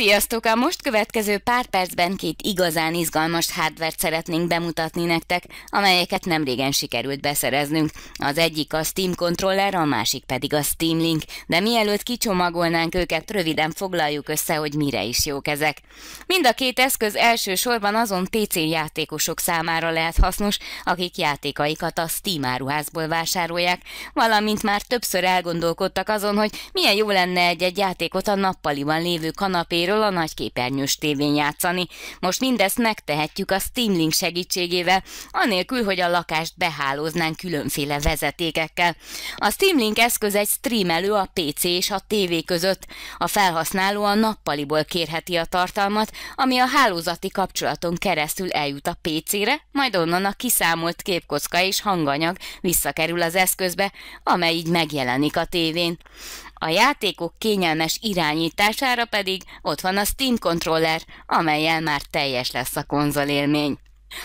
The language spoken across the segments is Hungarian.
Sziasztok! A most következő pár percben két igazán izgalmas hardvert szeretnénk bemutatni nektek, amelyeket nem régen sikerült beszereznünk. Az egyik a Steam Controller, a másik pedig a Steam Link, de mielőtt kicsomagolnánk őket, röviden foglaljuk össze, hogy mire is jók ezek. Mind a két eszköz elsősorban azon PC játékosok számára lehet hasznos, akik játékaikat a Steam áruházból vásárolják, valamint már többször elgondolkodtak azon, hogy milyen jó lenne egy-egy játékot a nappaliban lévő kanapéra, tévéről a nagyképernyős tévén játszani. Most mindezt megtehetjük a Steamlink segítségével, anélkül, hogy a lakást behálóznánk különféle vezetékekkel. A Steamlink eszköz egy streamelő a PC és a TV között. A felhasználó a nappaliból kérheti a tartalmat, ami a hálózati kapcsolaton keresztül eljut a PC-re, majd onnan a kiszámolt képkocka és hanganyag visszakerül az eszközbe, amely így megjelenik a tévén. A játékok kényelmes irányítására pedig ott van a Steam Controller, amelyel már teljes lesz a konzol élmény.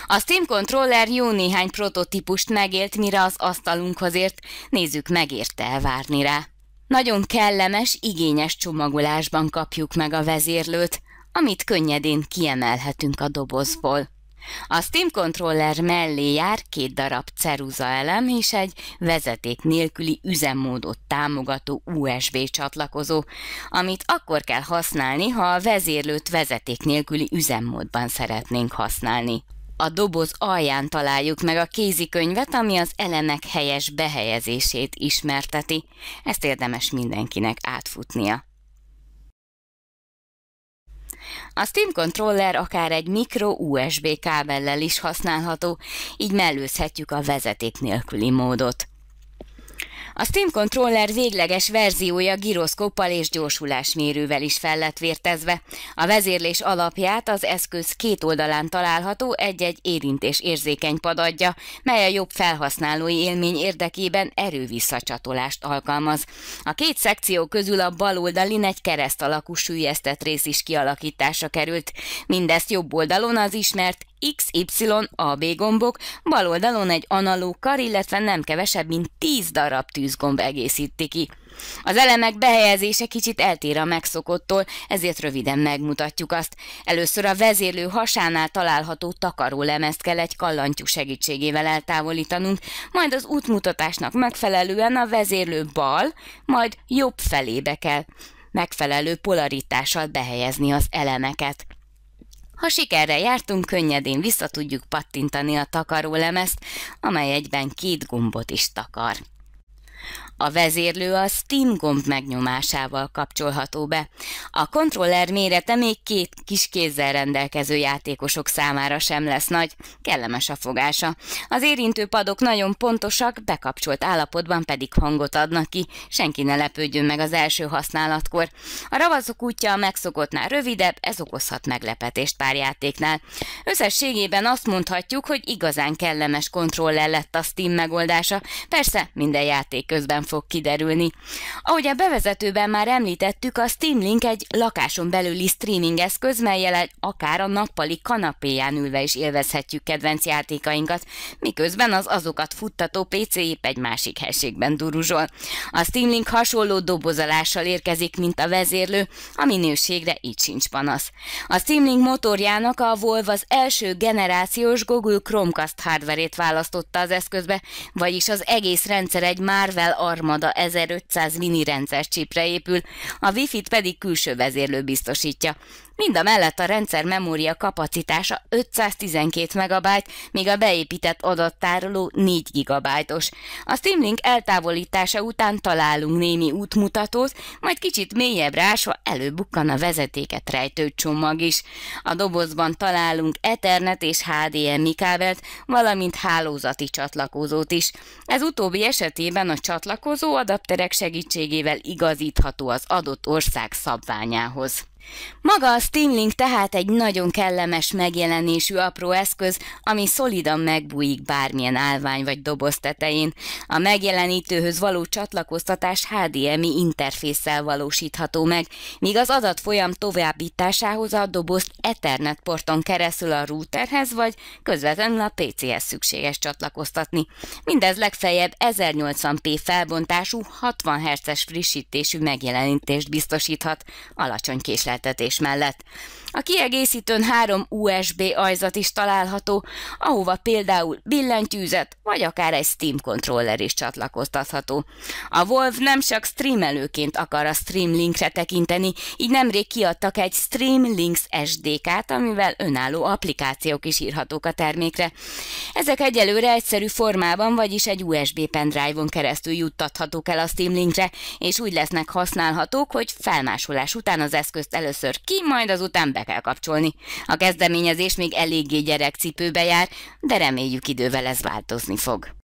A Steam Controller jó néhány prototípust megélt, mire az asztalunkhoz ért, nézzük megérte elvárni rá. Nagyon kellemes, igényes csomagolásban kapjuk meg a vezérlőt, amit könnyedén kiemelhetünk a dobozból. A Steam Controller mellé jár két darab ceruza elem és egy vezeték nélküli üzemmódot támogató USB csatlakozó, amit akkor kell használni, ha a vezérlőt vezeték nélküli üzemmódban szeretnénk használni. A doboz alján találjuk meg a kézikönyvet, ami az elemek helyes behelyezését ismerteti. Ezt érdemes mindenkinek átfutnia. A Steam Controller akár egy mikro USB kábellel is használható, így mellőzhetjük a vezeték nélküli módot. A Steam Controller végleges verziója giroszkóppal és gyorsulásmérővel is fel lett vértezve. A vezérlés alapját az eszköz két oldalán található egy-egy érintés érzékeny pad adja, mely a jobb felhasználói élmény érdekében erővisszacsatolást alkalmaz. A két szekció közül a bal oldalin egy kereszt alakú sűjesztett rész is kialakításra került. Mindezt jobb oldalon az ismert XY-AB gombok, bal oldalon egy analóg kar, illetve nem kevesebb, mint 10 darab tűzgomb egészíti ki. Az elemek behelyezése kicsit eltér a megszokottól, ezért röviden megmutatjuk azt. Először a vezérlő hasánál található lemezt kell egy kallantyú segítségével eltávolítanunk, majd az útmutatásnak megfelelően a vezérlő bal, majd jobb felébe kell megfelelő polaritással behelyezni az elemeket. Ha sikerre jártunk, könnyedén vissza tudjuk pattintani a takarólemezt, amely egyben két gombot is takar. A vezérlő a Steam gomb megnyomásával kapcsolható be. A kontroller mérete még két kis kézzel rendelkező játékosok számára sem lesz nagy, kellemes a fogása. Az érintőpadok nagyon pontosak, bekapcsolt állapotban pedig hangot adnak ki, senki ne lepődjön meg az első használatkor. A ravaszok útja a megszokottnál rövidebb, ez okozhat meglepetést pár játéknál. Összességében azt mondhatjuk, hogy igazán kellemes kontroller lett a Steam megoldása, persze minden játék közben fog kiderülni. Ahogy a bevezetőben már említettük, a Steam Link egy lakáson belüli streaming eszköz, melyel akár a nappali kanapéján ülve is élvezhetjük kedvenc játékainkat, miközben az azokat futtató PC épp egy másik helységben duruzsol. A Steam Link hasonló dobozalással érkezik, mint a vezérlő, a minőségre így sincs panasz. A Steam Link motorjának a Volvo az első generációs Google Chromecast hardverét választotta az eszközbe, vagyis az egész rendszer egy Marvel harmada 1500 mini rendszer csipre épül, a Wi-Fi-t pedig külső vezérlő biztosítja. Mind a mellett a rendszer memória kapacitása 512 MB, míg a beépített adattároló 4 GB-os. A Steamlink eltávolítása után találunk némi útmutatót, majd kicsit mélyebb rásva előbukkan a vezetéket rejtő csomag is. A dobozban találunk Ethernet és HDMI kábelt, valamint hálózati csatlakozót is. Ez utóbbi esetében a csatlakozó adapterek segítségével igazítható az adott ország szabványához. Maga a Steam Link tehát egy nagyon kellemes megjelenésű apró eszköz, ami szolidan megbújik bármilyen állvány vagy doboz tetején. A megjelenítőhöz való csatlakoztatás HDMI interfészsel valósítható meg, míg az adatfolyam továbbításához a dobozt Ethernet porton keresztül a routerhez vagy közvetlenül a PC-hez szükséges csatlakoztatni. Mindez legfeljebb 1080p felbontású 60 Hz-es frissítésű megjelenítést biztosíthat, alacsony késlelés megszüntetés mellett. A kiegészítőn három USB ajzat is található, ahova például billentyűzet vagy akár egy Steam kontroller is csatlakoztatható. A Wolf nem csak streamelőként akar a Streamlinkre tekinteni, így nemrég kiadtak egy Links SDK-t, amivel önálló applikációk is írhatók a termékre. Ezek egyelőre egyszerű formában, vagyis egy USB pendrive-on keresztül juttathatók el a Steam Linkre, és úgy lesznek használhatók, hogy felmásolás után az eszközt először ki, majd azután be be kell kapcsolni. A kezdeményezés még eléggé gyerekcipőbe jár, de reméljük idővel ez változni fog.